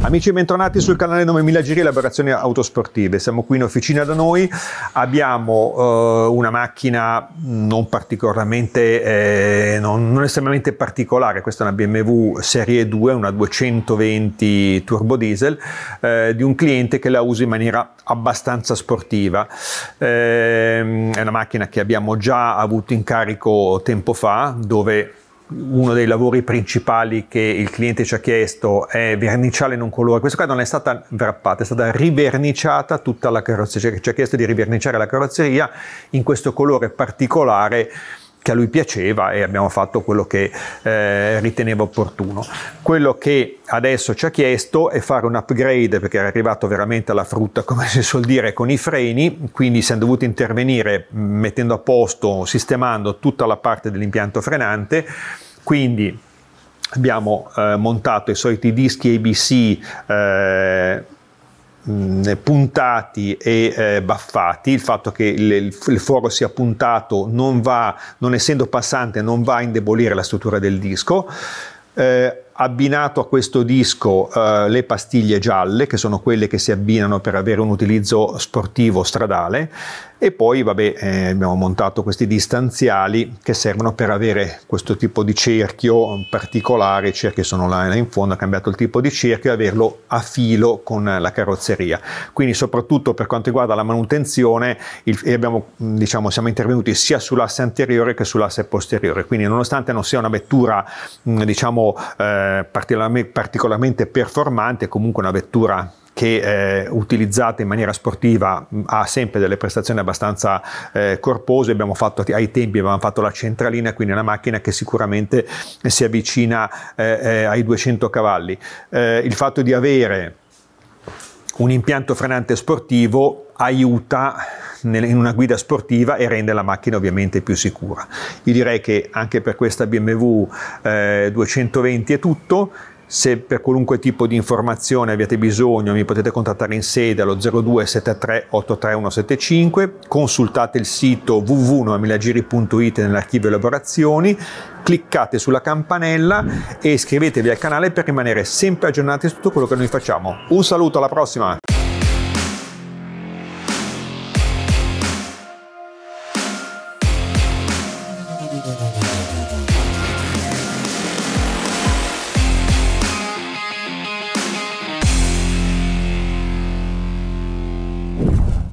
Amici bentornati sul canale 9000 Giri Elaborazioni Autosportive, siamo qui in officina da noi, abbiamo eh, una macchina non particolarmente, eh, non, non, estremamente particolare, questa è una BMW serie 2, una 220 turbo diesel, eh, di un cliente che la usa in maniera abbastanza sportiva, ehm, è una macchina che abbiamo già avuto in carico tempo fa dove uno dei lavori principali che il cliente ci ha chiesto è verniciale non colore. Questa qua non è stata wrappata, è stata riverniciata tutta la carrozzeria. Ci ha chiesto di riverniciare la carrozzeria in questo colore particolare che a lui piaceva e abbiamo fatto quello che eh, riteneva opportuno. Quello che adesso ci ha chiesto è fare un upgrade perché era arrivato veramente alla frutta, come si suol dire, con i freni, quindi siamo dovuti intervenire mettendo a posto, sistemando tutta la parte dell'impianto frenante, quindi abbiamo eh, montato i soliti dischi ABC eh, mh, puntati e eh, baffati, il fatto che il, il foro sia puntato non va, non essendo passante, non va a indebolire la struttura del disco. Eh, abbinato a questo disco eh, le pastiglie gialle, che sono quelle che si abbinano per avere un utilizzo sportivo stradale, e poi vabbè, eh, abbiamo montato questi distanziali che servono per avere questo tipo di cerchio particolare, i cerchi sono là, in fondo, ha cambiato il tipo di cerchio e averlo a filo con la carrozzeria. Quindi soprattutto per quanto riguarda la manutenzione il, abbiamo, diciamo, siamo intervenuti sia sull'asse anteriore che sull'asse posteriore, quindi nonostante non sia una vettura diciamo eh, particolarmente performante, comunque una vettura che eh, utilizzata in maniera sportiva mm, ha sempre delle prestazioni abbastanza eh, corpose, abbiamo fatto ai tempi abbiamo fatto la centralina, quindi una macchina che sicuramente si avvicina eh, eh ai 200 cavalli. Eh, il fatto di avere un impianto frenante sportivo aiuta in una guida sportiva e rende la macchina ovviamente più sicura. Io direi che anche per questa BMW eh, 220 è tutto. Se per qualunque tipo di informazione avete bisogno mi potete contattare in sede allo 0273 83175, consultate il sito www.nomilagiri.it nell'archivio elaborazioni, cliccate sulla campanella e iscrivetevi al canale per rimanere sempre aggiornati su tutto quello che noi facciamo. Un saluto, alla prossima!